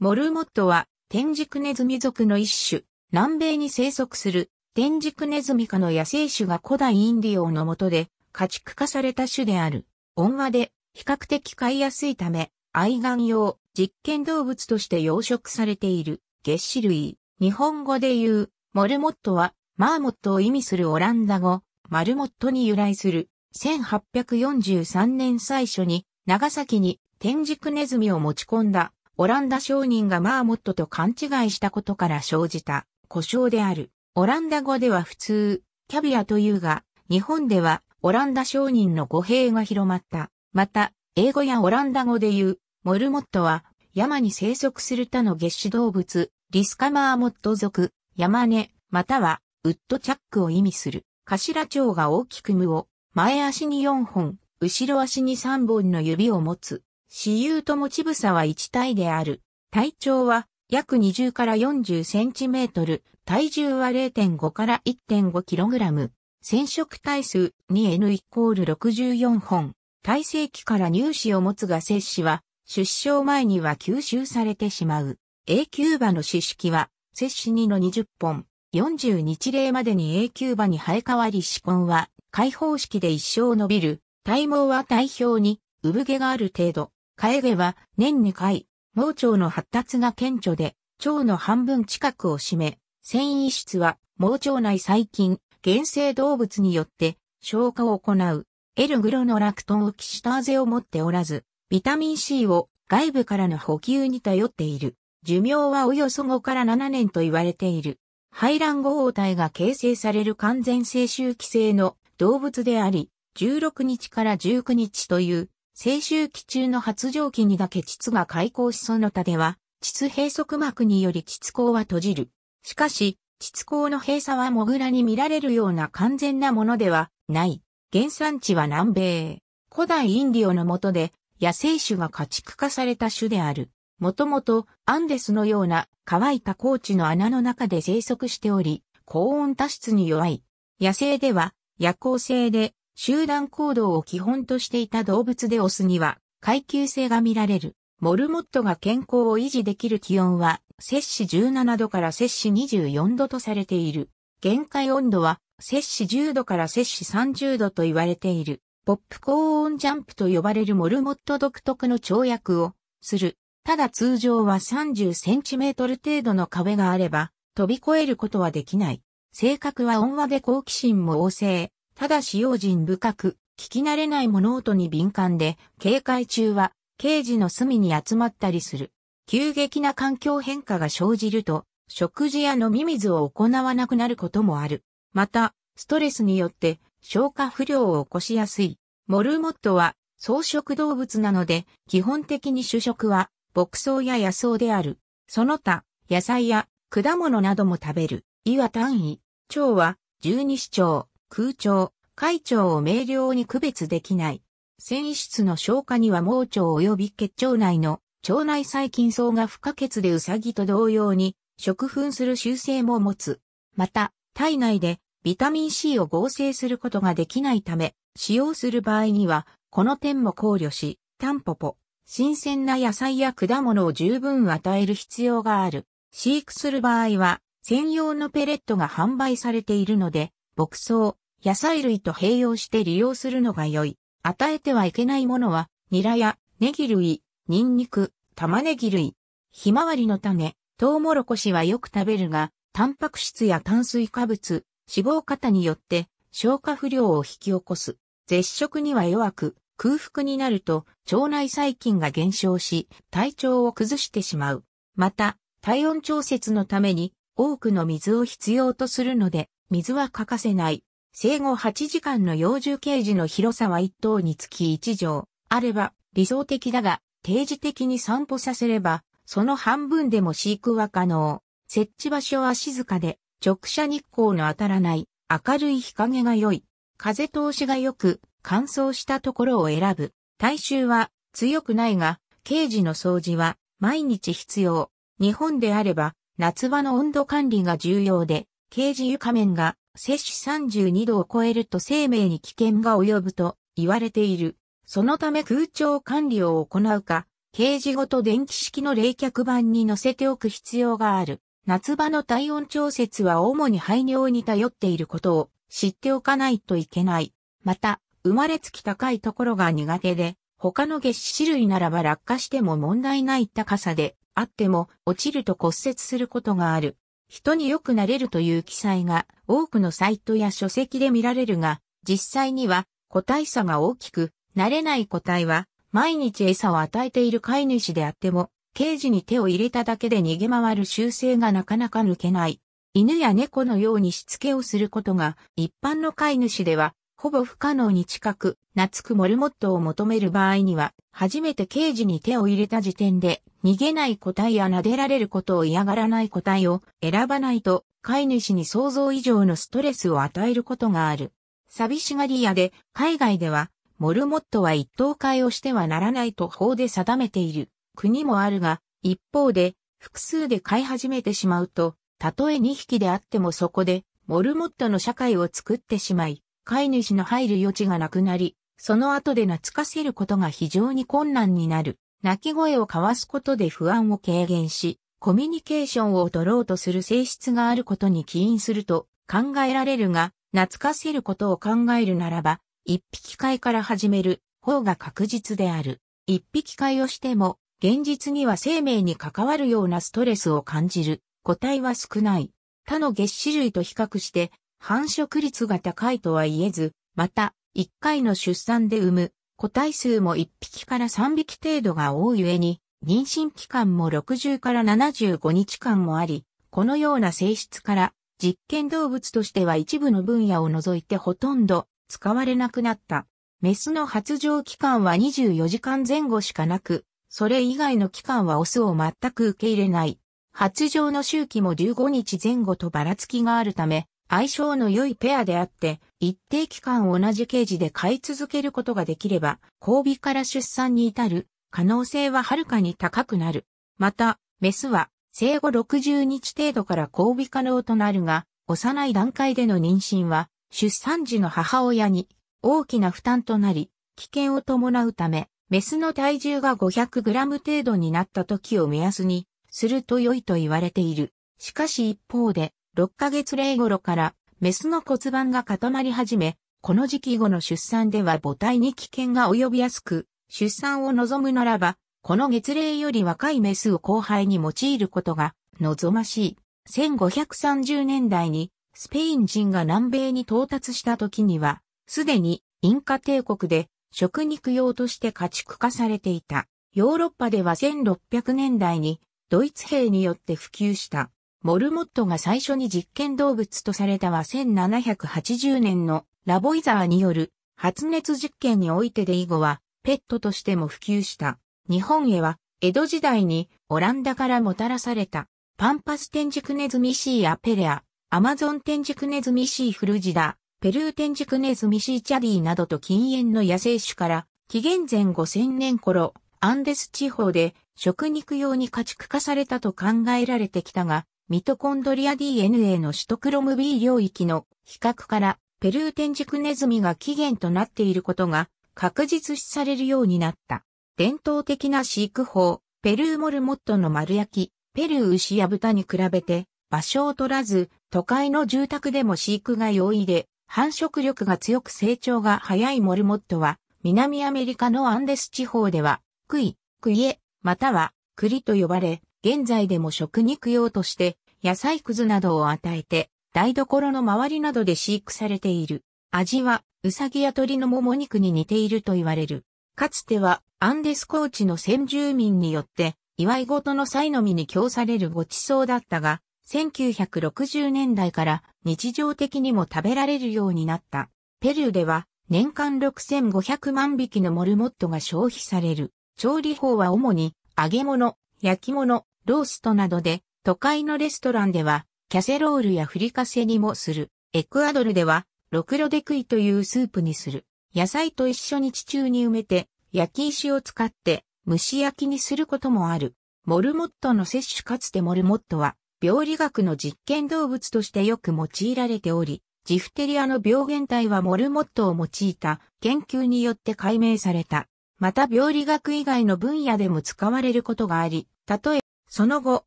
モルモットは、天竺ネズミ属の一種、南米に生息する、天竺ネズミ科の野生種が古代インディオの下で、家畜化された種である。温和で、比較的飼いやすいため、愛玩用、実験動物として養殖されている、月種類。日本語で言う、モルモットは、マーモットを意味するオランダ語、マルモットに由来する。1843年最初に、長崎に天竺ネズミを持ち込んだオランダ商人がマーモットと勘違いしたことから生じた故障である。オランダ語では普通、キャビアというが、日本ではオランダ商人の語弊が広まった。また、英語やオランダ語で言う、モルモットは、山に生息する他の月種動物、リスカマーモット族、山根、または、ウッドチャックを意味する。頭長が大きく無を、前足に4本、後ろ足に3本の指を持つ。私有と持ち草は1体である。体長は約20から40センチメートル、体重は0.5から1.5キログラム。染色体数 2N イコール64本。体生期から乳歯を持つが摂氏は、出生前には吸収されてしまう。永久歯の歯式は、摂氏2の20本。40日例までに永久歯に生え変わり歯根は、開放式で一生伸びる。体毛は体表に、産毛がある程度。カエゲは年2回、盲腸の発達が顕著で、腸の半分近くを占め、繊維質は盲腸内細菌、原生動物によって消化を行う。L グロのラクトンオキシターゼを持っておらず、ビタミン C を外部からの補給に頼っている。寿命はおよそ5から7年と言われている。排卵後応体が形成される完全性周期性の動物であり、16日から19日という青周期中の発情期にだけ膣が開口しその他では、膣閉塞膜により膣口は閉じる。しかし、膣口の閉鎖はモグラに見られるような完全なものではない。原産地は南米。古代インディオの下で野生種が家畜化された種である。もともとアンデスのような乾いた高地の穴の中で生息しており、高温多湿に弱い。野生では夜行性で集団行動を基本としていた動物でオスには階級性が見られる。モルモットが健康を維持できる気温は、摂氏17度から摂氏24度とされている。限界温度は、摂氏10度から摂氏30度と言われている。ポップコーンジャンプと呼ばれるモルモット独特の跳躍をする。ただ通常は30センチメートル程度の壁があれば、飛び越えることはできない。性格は温和で好奇心も旺盛。ただし用心深く、聞き慣れない物音に敏感で、警戒中は、刑事の隅に集まったりする。急激な環境変化が生じると、食事や飲み水を行わなくなることもある。また、ストレスによって消化不良を起こしやすい。モルモットは草食動物なので、基本的に主食は牧草や野草である。その他、野菜や果物なども食べる。胃は単位、腸は十二指腸。空調、海腸を明瞭に区別できない。繊維質の消化には盲腸及び血腸内の腸内細菌層が不可欠でうさぎと同様に食粉する習性も持つ。また、体内でビタミン C を合成することができないため、使用する場合には、この点も考慮し、タンポポ、新鮮な野菜や果物を十分与える必要がある。飼育する場合は、専用のペレットが販売されているので、牧草、野菜類と併用して利用するのが良い。与えてはいけないものは、ニラやネギ類、ニンニク、玉ねぎ類、ひまわりの種、トウモロコシはよく食べるが、タンパク質や炭水化物、脂肪過多によって消化不良を引き起こす。絶食には弱く、空腹になると腸内細菌が減少し、体調を崩してしまう。また、体温調節のために多くの水を必要とするので、水は欠かせない。生後8時間の幼獣ケージの広さは1頭につき1畳あれば理想的だが、定時的に散歩させれば、その半分でも飼育は可能。設置場所は静かで、直射日光の当たらない、明るい日陰が良い。風通しが良く、乾燥したところを選ぶ。体臭は強くないが、ケージの掃除は毎日必要。日本であれば、夏場の温度管理が重要で、ケージ床面が摂氏32度を超えると生命に危険が及ぶと言われている。そのため空調管理を行うか、ケージごと電気式の冷却板に乗せておく必要がある。夏場の体温調節は主に排尿に頼っていることを知っておかないといけない。また、生まれつき高いところが苦手で、他の月種類ならば落下しても問題ない高さであっても落ちると骨折することがある。人によくなれるという記載が多くのサイトや書籍で見られるが、実際には個体差が大きく、慣れない個体は毎日餌を与えている飼い主であっても、ケージに手を入れただけで逃げ回る習性がなかなか抜けない。犬や猫のようにしつけをすることが一般の飼い主ではほぼ不可能に近く、懐くモルモットを求める場合には、初めてケージに手を入れた時点で、逃げない個体や撫でられることを嫌がらない個体を選ばないと、飼い主に想像以上のストレスを与えることがある。寂しがり屋で、海外では、モルモットは一等会をしてはならないと法で定めている国もあるが、一方で、複数で飼い始めてしまうと、たとえ2匹であってもそこで、モルモットの社会を作ってしまい、飼い主の入る余地がなくなり、その後で懐かせることが非常に困難になる。鳴き声を交わすことで不安を軽減し、コミュニケーションを取ろうとする性質があることに起因すると考えられるが、懐かせることを考えるならば、一匹飼いから始める方が確実である。一匹飼いをしても、現実には生命に関わるようなストレスを感じる個体は少ない。他の月種類と比較して繁殖率が高いとは言えず、また、1回の出産で産む個体数も1匹から3匹程度が多い上に、妊娠期間も60から75日間もあり、このような性質から実験動物としては一部の分野を除いてほとんど使われなくなった。メスの発情期間は24時間前後しかなく、それ以外の期間はオスを全く受け入れない。発情の周期も15日前後とばらつきがあるため、相性の良いペアであって、一定期間同じケージで飼い続けることができれば、交尾から出産に至る可能性ははるかに高くなる。また、メスは生後60日程度から交尾可能となるが、幼い段階での妊娠は、出産時の母親に大きな負担となり、危険を伴うため、メスの体重が 500g 程度になった時を目安にすると良いと言われている。しかし一方で、6ヶ月例頃から、メスの骨盤が固まり始め、この時期後の出産では母体に危険が及びやすく、出産を望むならば、この月齢より若いメスを後輩に用いることが望ましい。1530年代にスペイン人が南米に到達した時には、すでにインカ帝国で食肉用として家畜化されていた。ヨーロッパでは1600年代にドイツ兵によって普及したモルモットが最初に実験動物とされたは1780年のラボイザーによる発熱実験においてデイゴはペットとしても普及した。日本へは江戸時代にオランダからもたらされたパンパステンジクネズミシーアペレア、アマゾンテンジクネズミシーフルジダ、ペルーテンジクネズミシーチャディなどと禁煙の野生種から紀元前5000年頃アンデス地方で食肉用に家畜化されたと考えられてきたが、ミトコンドリア DNA のシトクロム B 領域の比較からペルーテンジクネズミが起源となっていることが確実視されるようになった。伝統的な飼育法、ペルーモルモットの丸焼き、ペルー牛や豚に比べて場所を取らず、都会の住宅でも飼育が容易で、繁殖力が強く成長が早いモルモットは、南アメリカのアンデス地方では、クイ、クイエ、または、栗と呼ばれ、現在でも食肉用として野菜くずなどを与えて台所の周りなどで飼育されている。味はうさぎや鳥のもも肉に似ていると言われる。かつてはアンデス高地の先住民によって祝い事の際のみに供されるごちそうだったが、1960年代から日常的にも食べられるようになった。ペルーでは年間6500万匹のモルモットが消費される。調理法は主に揚げ物、焼き物、ローストなどで、都会のレストランでは、キャセロールやフリカセにもする。エクアドルでは、ロクロデクイというスープにする。野菜と一緒に地中に埋めて、焼き石を使って蒸し焼きにすることもある。モルモットの摂取かつてモルモットは、病理学の実験動物としてよく用いられており、ジフテリアの病原体はモルモットを用いた研究によって解明された。また病理学以外の分野でも使われることがあり、例えその後、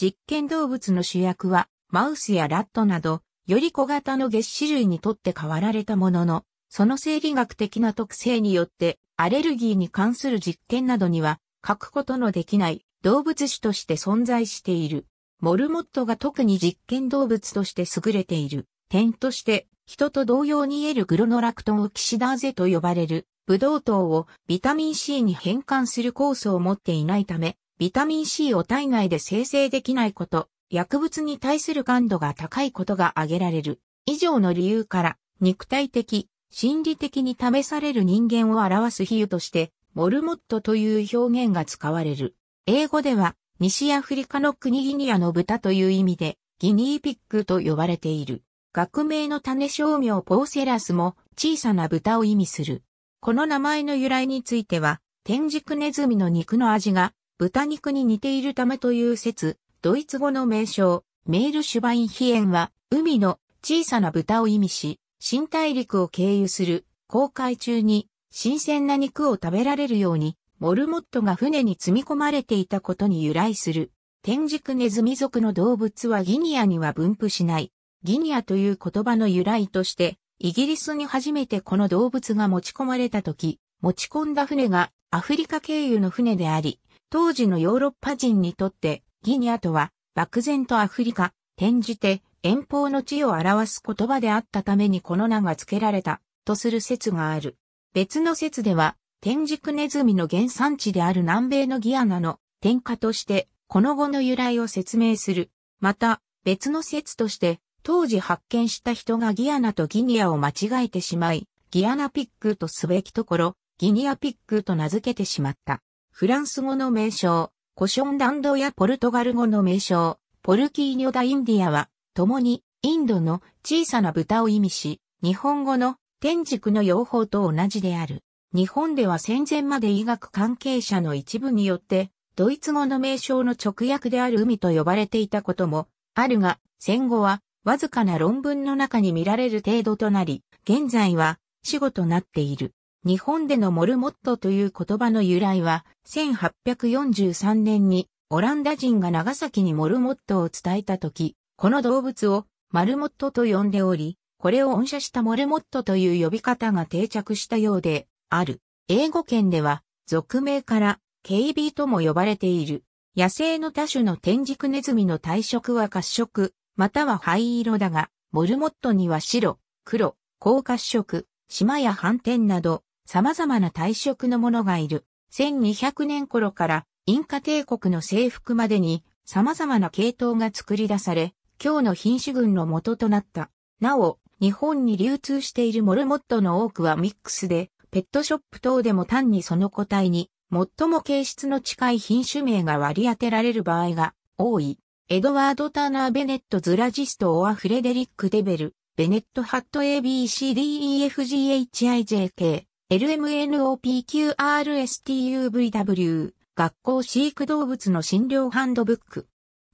実験動物の主役は、マウスやラットなど、より小型の月種類にとって変わられたものの、その生理学的な特性によって、アレルギーに関する実験などには、書くことのできない動物種として存在している。モルモットが特に実験動物として優れている。点として、人と同様に得るグロノラクトンオキシダーゼと呼ばれる、ブドウ糖をビタミン C に変換する酵素を持っていないため、ビタミン C を体内で生成できないこと、薬物に対する感度が高いことが挙げられる。以上の理由から、肉体的、心理的に試される人間を表す比喩として、モルモットという表現が使われる。英語では、西アフリカの国ギニアの豚という意味で、ギニーピックと呼ばれている。学名の種商名ポーセラスも小さな豚を意味する。この名前の由来については、天竺ネズミの肉の味が豚肉に似ているためという説、ドイツ語の名称、メールシュバインヒエンは、海の小さな豚を意味し、新大陸を経由する航海中に新鮮な肉を食べられるように、モルモットが船に積み込まれていたことに由来する。天竺ネズミ族の動物はギニアには分布しない。ギニアという言葉の由来として、イギリスに初めてこの動物が持ち込まれた時、持ち込んだ船がアフリカ経由の船であり、当時のヨーロッパ人にとってギニアとは漠然とアフリカ、転じて遠方の地を表す言葉であったためにこの名が付けられたとする説がある。別の説では、天竺ネズミの原産地である南米のギアナの天下としてこの語の由来を説明する。また、別の説として、当時発見した人がギアナとギニアを間違えてしまい、ギアナピックとすべきところ、ギニアピックと名付けてしまった。フランス語の名称、コションランドやポルトガル語の名称、ポルキーニョダインディアは、共にインドの小さな豚を意味し、日本語の天竺の用法と同じである。日本では戦前まで医学関係者の一部によって、ドイツ語の名称の直訳である海と呼ばれていたこともあるが、戦後はわずかな論文の中に見られる程度となり、現在は死後となっている。日本でのモルモットという言葉の由来は、1843年にオランダ人が長崎にモルモットを伝えたとき、この動物をマルモットと呼んでおり、これを音写したモルモットという呼び方が定着したようで、ある。英語圏では、俗名から、KB とも呼ばれている。野生の多種の天竺ネズミの体色は褐色、または灰色だが、モルモットには白、黒、高褐色、島や斑点など、様々な退職のものがいる。1200年頃からインカ帝国の征服までに様々な系統が作り出され、今日の品種群の元となった。なお、日本に流通しているモルモットの多くはミックスで、ペットショップ等でも単にその個体に、最も形質の近い品種名が割り当てられる場合が多い。エドワード・ターナー・ベネット・ズラジスト・オア・フレデリック・デベル、ベネット・ハット ABCDEFGHIJK、LMNOPQRSTUVW 学校飼育動物の診療ハンドブック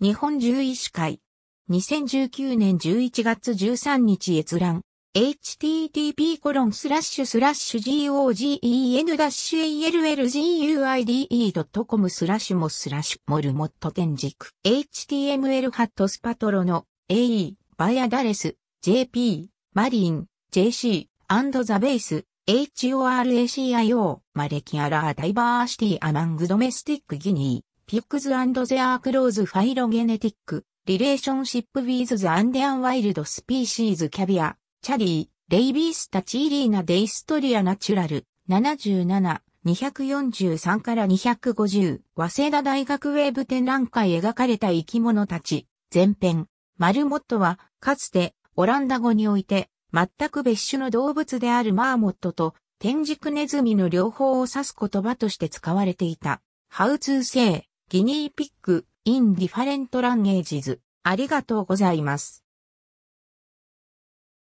日本獣医師会2019年11月13日閲覧 http コロンスラッシュスラッシュ gogen-alluide.com g スラッシュもスラッシュモルモット天軸 html ハットスパトロの AE バイアダレス JP マリン JC& ザベース HORACIO、マレキアラーダイバーシティアマングドメスティックギニー、ピックズゼアークローズファイロゲネティック、リレーションシップウィズズアンデアンワイルドスピーシーズキャビア、チャリー、レイビースタチーリーナデイストリアナチュラル、77、243から250、早稲田大学ウェーブ展覧会描かれた生き物たち、前編。マルモットは、かつて、オランダ語において、全く別種の動物であるマーモットと天竺ネズミの両方を指す言葉として使われていた。ハウツー製、ギニーピック、インディファレントランゲージズ。ありがとうございます。